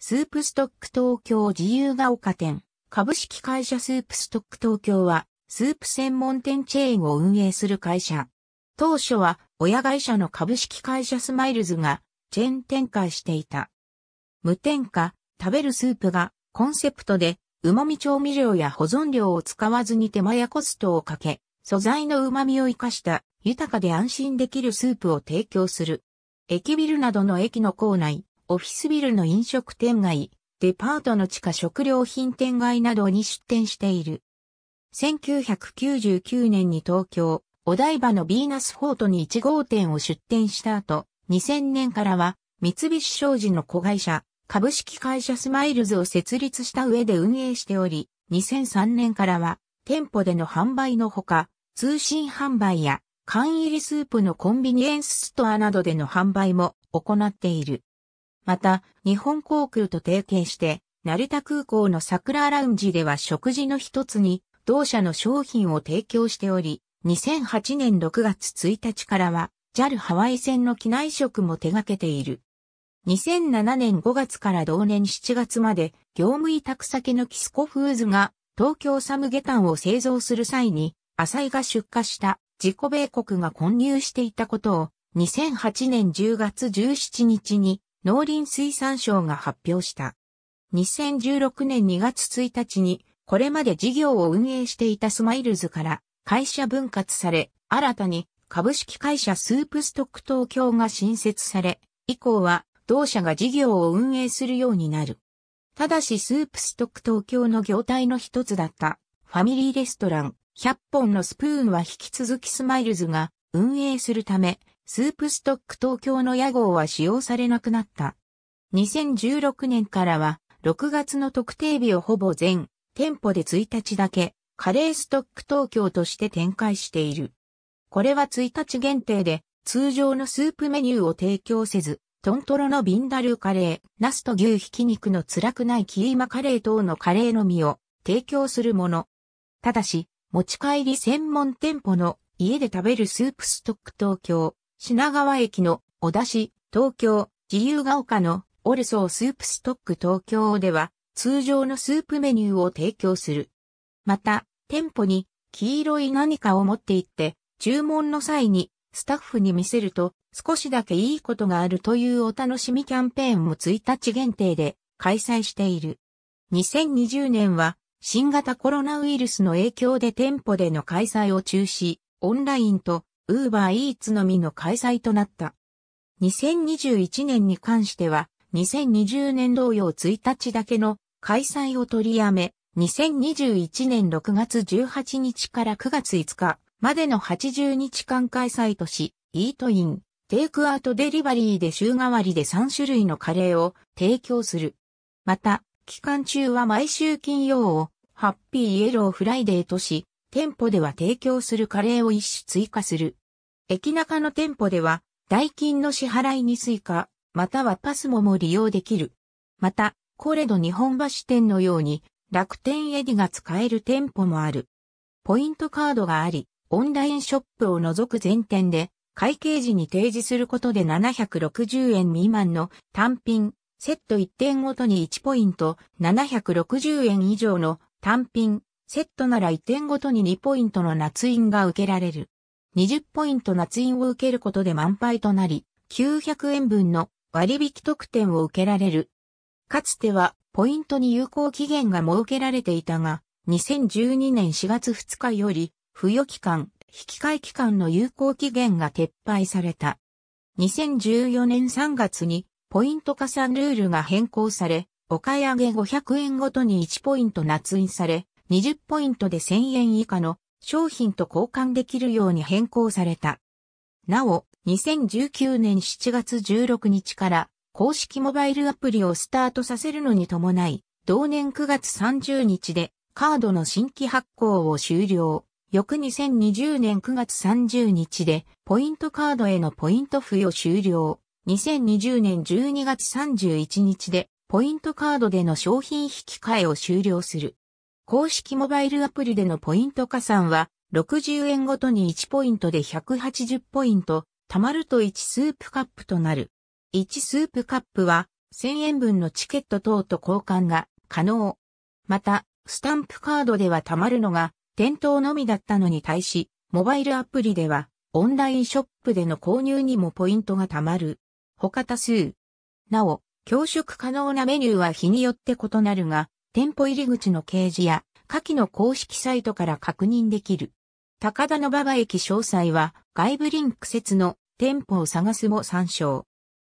スープストック東京自由が丘店。株式会社スープストック東京は、スープ専門店チェーンを運営する会社。当初は、親会社の株式会社スマイルズが、チェーン展開していた。無添加、食べるスープが、コンセプトで、旨味調味料や保存料を使わずに手間やコストをかけ、素材の旨味を生かした、豊かで安心できるスープを提供する。駅ビルなどの駅の構内、オフィスビルの飲食店街、デパートの地下食料品店街などに出店している。1999年に東京、お台場のビーナスフォートに1号店を出店した後、2000年からは三菱商事の子会社、株式会社スマイルズを設立した上で運営しており、2003年からは店舗での販売のほか、通信販売や缶入りスープのコンビニエンスストアなどでの販売も行っている。また、日本航空と提携して、成田空港の桜ラウンジでは食事の一つに、同社の商品を提供しており、2008年6月1日からは、JAL ハワイ線の機内食も手掛けている。2007年5月から同年7月まで、業務委託先のキスコフーズが、東京サムゲタンを製造する際に、アサイが出荷した自己米国が混入していたことを、2008年10月17日に農林水産省が発表した。2016年2月1日に、これまで事業を運営していたスマイルズから会社分割され、新たに株式会社スープストック東京が新設され、以降は同社が事業を運営するようになる。ただしスープストック東京の業態の一つだったファミリーレストラン100本のスプーンは引き続きスマイルズが運営するためスープストック東京の屋号は使用されなくなった。2016年からは、6月の特定日をほぼ全、店舗で1日だけ、カレーストック東京として展開している。これは1日限定で、通常のスープメニューを提供せず、トントロのビンダルカレー、ナスと牛ひき肉の辛くないキーマカレー等のカレーのみを提供するもの。ただし、持ち帰り専門店舗の家で食べるスープストック東京品川駅の小田市、東京、自由が丘のオルソースープストック東京では通常のスープメニューを提供する。また、店舗に黄色い何かを持って行って、注文の際にスタッフに見せると少しだけいいことがあるというお楽しみキャンペーンも1日限定で開催している。2020年は新型コロナウイルスの影響で店舗での開催を中止、オンラインとウーバーイーツのみの開催となった。2021年に関しては、2020年同様1日だけの開催を取りやめ、2021年6月18日から9月5日までの80日間開催とし、イートイン、テイクアウトデリバリーで週替わりで3種類のカレーを提供する。また、期間中は毎週金曜をハッピーイエローフライデーとし、店舗では提供するカレーを一種追加する。駅中の店舗では、代金の支払いにスイカ、またはパスモも利用できる。また、コレド日本橋店のように、楽天エディが使える店舗もある。ポイントカードがあり、オンラインショップを除く全店で、会計時に提示することで760円未満の単品、セット1点ごとに1ポイント、760円以上の単品、セットなら1点ごとに2ポイントの夏印が受けられる。20ポイント夏印を受けることで満杯となり、900円分の割引特典を受けられる。かつては、ポイントに有効期限が設けられていたが、2012年4月2日より、付与期間、引換期間の有効期限が撤廃された。2014年3月に、ポイント加算ルールが変更され、お買い上げ500円ごとに1ポイント夏印され、20ポイントで1000円以下の商品と交換できるように変更された。なお、2019年7月16日から公式モバイルアプリをスタートさせるのに伴い、同年9月30日でカードの新規発行を終了。翌2020年9月30日でポイントカードへのポイント付与終了。2020年12月31日でポイントカードでの商品引き換えを終了する。公式モバイルアプリでのポイント加算は、60円ごとに1ポイントで180ポイント、貯まると1スープカップとなる。1スープカップは、1000円分のチケット等と交換が可能。また、スタンプカードでは貯まるのが、店頭のみだったのに対し、モバイルアプリでは、オンラインショップでの購入にもポイントが貯まる。他多数。なお、教食可能なメニューは日によって異なるが、店舗入り口の掲示や、下記の公式サイトから確認できる。高田の馬場駅詳細は、外部リンク説の店舗を探すも参照。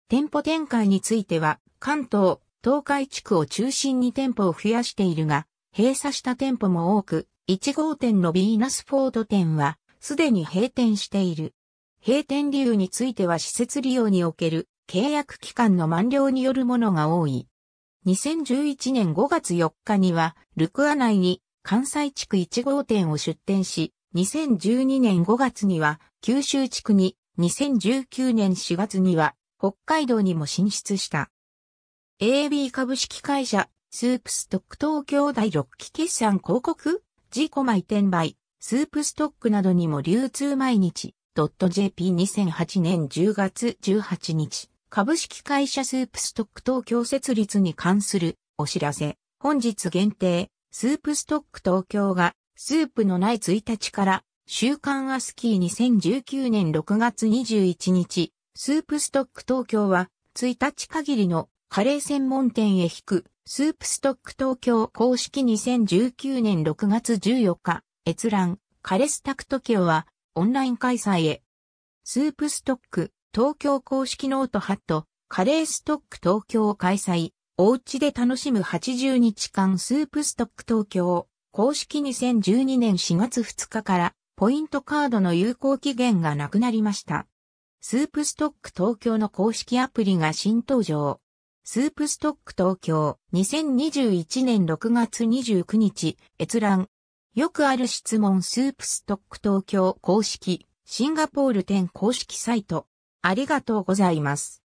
店舗展開については、関東、東海地区を中心に店舗を増やしているが、閉鎖した店舗も多く、1号店のビーナスフォード店は、すでに閉店している。閉店理由については施設利用における契約期間の満了によるものが多い。2011年5月4日には、ルクア内に関西地区1号店を出店し、2012年5月には九州地区に、2019年4月には北海道にも進出した。AB 株式会社、スープストック東京第6期決算広告、自己米転売、スープストックなどにも流通毎日、.jp2008 年10月18日。株式会社スープストック東京設立に関するお知らせ。本日限定、スープストック東京がスープのない1日から週刊アスキー2019年6月21日、スープストック東京は1日限りのカレー専門店へ引くスープストック東京公式2019年6月14日閲覧カレスタクトキオはオンライン開催へスープストック東京公式ノートハット、カレーストック東京を開催、おうちで楽しむ80日間スープストック東京、公式2012年4月2日から、ポイントカードの有効期限がなくなりました。スープストック東京の公式アプリが新登場。スープストック東京2021年6月29日閲覧。よくある質問スープストック東京公式シンガポール店公式サイト。ありがとうございます。